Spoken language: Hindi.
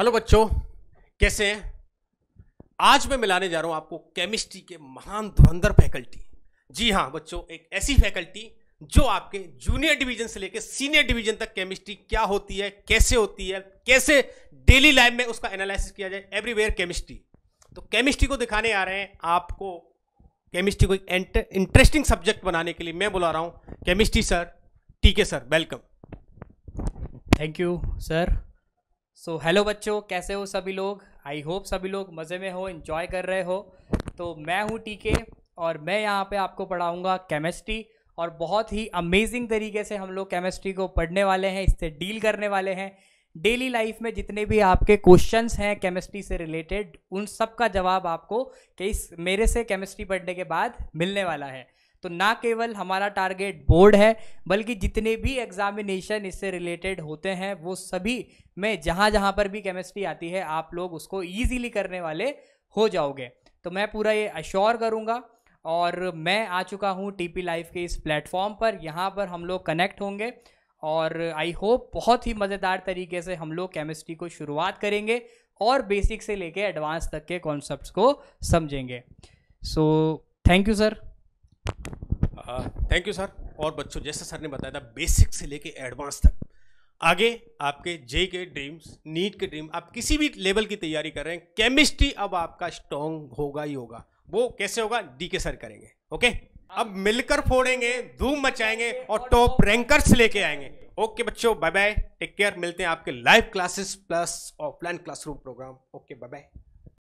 हेलो बच्चों कैसे हैं आज मैं मिलाने जा रहा हूं आपको केमिस्ट्री के महान धुरंधर फैकल्टी जी हाँ बच्चों एक ऐसी फैकल्टी जो आपके जूनियर डिवीजन से लेकर सीनियर डिवीजन तक केमिस्ट्री क्या होती है कैसे होती है कैसे डेली लाइफ में उसका एनालिसिस किया जाए एवरीवेयर केमिस्ट्री तो केमिस्ट्री को दिखाने आ रहे हैं आपको केमिस्ट्री को एक इंटरेस्टिंग सब्जेक्ट बनाने के लिए मैं बुला रहा हूँ केमिस्ट्री सर ठीक है sir welcome thank you sir so so, hello बच्चों कैसे हो सभी लोग आई होप सभी लोग मज़े में हो इन्जॉय कर रहे हो तो मैं हूँ टीके और मैं यहाँ पे आपको पढ़ाऊँगा केमिस्ट्री और बहुत ही अमेजिंग तरीके से हम लोग केमिस्ट्री को पढ़ने वाले हैं इससे डील करने वाले हैं डेली लाइफ में जितने भी आपके क्वेश्चंस हैं केमिस्ट्री से रिलेटेड उन सब का जवाब आपको कि इस मेरे से केमिस्ट्री पढ़ने के बाद मिलने वाला है तो ना केवल हमारा टारगेट बोर्ड है बल्कि जितने भी एग्जामिनेशन इससे रिलेटेड होते हैं वो सभी में जहाँ जहाँ पर भी केमिस्ट्री आती है आप लोग उसको ईजीली करने वाले हो जाओगे तो मैं पूरा ये अश्योर करूँगा और मैं आ चुका हूँ टीपी लाइव के इस प्लेटफॉर्म पर यहाँ पर हम लोग कनेक्ट होंगे और आई होप बहुत ही मज़ेदार तरीके से हम लोग केमिस्ट्री को शुरुआत करेंगे और बेसिक से लेके एडवांस तक के कॉन्सेप्ट्स को समझेंगे so thank you sir thank you sir और बच्चों जैसा सर ने बताया था बेसिक से लेके एडवांस तक आगे आपके जे के ड्रीम्स नीट के ड्रीम आप किसी भी लेवल की तैयारी कर रहे हैं केमिस्ट्री अब आपका स्ट्रॉन्ग होगा ही होगा वो कैसे होगा डी के सर करेंगे ओके अब मिलकर फोड़ेंगे धूम मचाएंगे और टॉप रैंकर्स लेके आएंगे ओके बच्चों बाय बाय टेक केयर मिलते हैं आपके live classes plus offline classroom program okay bye bye